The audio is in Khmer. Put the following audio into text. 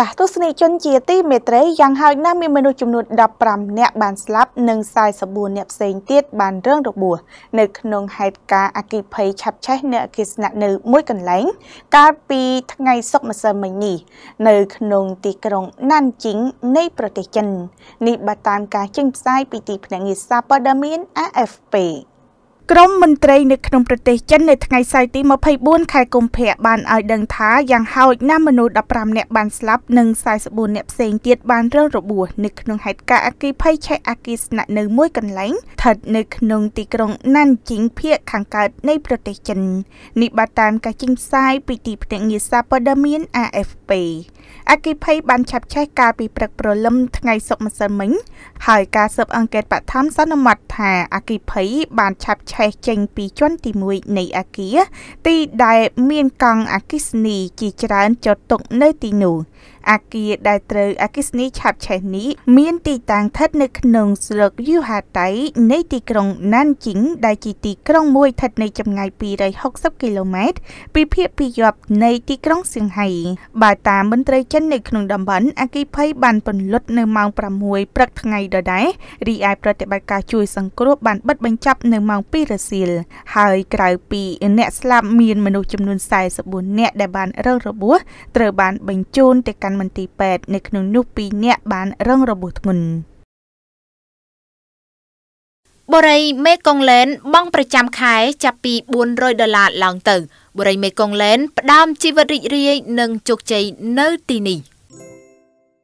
ចាស់ទស្សនិកជនជាទីមេត្រីយ៉ាងហោចណាស់មានមនុស្សចំនួន15នាក់បានស្លាប់និង44នាក់ផ្សេងទៀតបានរងរបួសនៅក្នុងហេតុការណ៍អគិភ័យឆាប់ឆេះនៅអគារស្នាក់នៅមួយកន្លែង កាលពីថ្ងៃសុក្រម្សិលមិញនេះនៅក្នុងទីក្រុងណាន់ជីងនៃប្រទេសចិននេះបើតាមការចេញផ្សាយពីទីភ្នាក់ងារសារព័ត៌មាន AFP ក្រមមន្ត្រីនៅក្នុងប្រទេសចិននៅថ្ងៃសៅរ៍ទី24ខែកុម្ភៈបានឲ្យដឹងថាយ៉ាងហោចណាស់មនុស្ស15នាក់បានស្លាប់និង44នាក់ផ្សេងទៀតបានរងរបួសនៅក្នុងហេតុការណ៍អគ្គិភ័យឆេះអគ្គិសនៈនៅមួយកន្លែងស្ថិតនៅក្នុងទីក្រុងណាន់ជីងភាគខាងកើតនៃប្រទេសចិននេះបាទតាមការចេញផ្សាយពីទីភ្នាក់ងារសារព័ត៌មាន AFP អគិភ័យបានឆាប់ឆេះកាលពីព្រឹកព្រលឹមថ្ងៃសុក្រម្សិលមិញហើយការស៊ើបអង្កេតបឋមសន្មត់ថាអគិភ័យបានឆាប់ឆេះចេញពីជាន់ទី1នៃអគារទីដែលមានកង់អគិសនីជាច្រើនចុះទុកនៅទីនោះ។អាគារដែលត្រូវអគិសនីឆាបឆេះនេះមានទីតាំងស្ថិតនៅក្នុងស្រុកយូហាតៃនៃទីក្រុងណានជីងដែលជាទីក្រុងមួយស្ថិតនៅចម្ងាយ260គីឡូម៉ែត្រពីភាគពាយព្យនៃទីក្រុងសៀងហៃបើតាមមន្ត្រីចិននៅក្នុងតំបន់អគិភ័យបានពន្លត់នៅម៉ោង6ព្រឹកថ្ងៃដដែលរីឯប្រតិបត្តិការជួយសង្គ្រោះបានបិទបញ្ចប់នៅម៉ោង2រសៀលហើយក្រៅពីអ្នកស្លាប់មានមនុស្សចំនួន44នាក់ដែលបានរងរបួសត្រូវបាន បញ្ជូនទៅកាន់មន្ទីរពេទ្យនៅក្នុងនោះ2នាក់បានរងរបួសធ្ងន់បុរីមេកុងឡែន បង់ប្រចាំខែចាប់ពី400ដុល្លារឡើងទៅបុរីមេកុងឡែន ផ្ដើមជីវិតរីករាយនិងជោគជ័យនៅទីនេះ។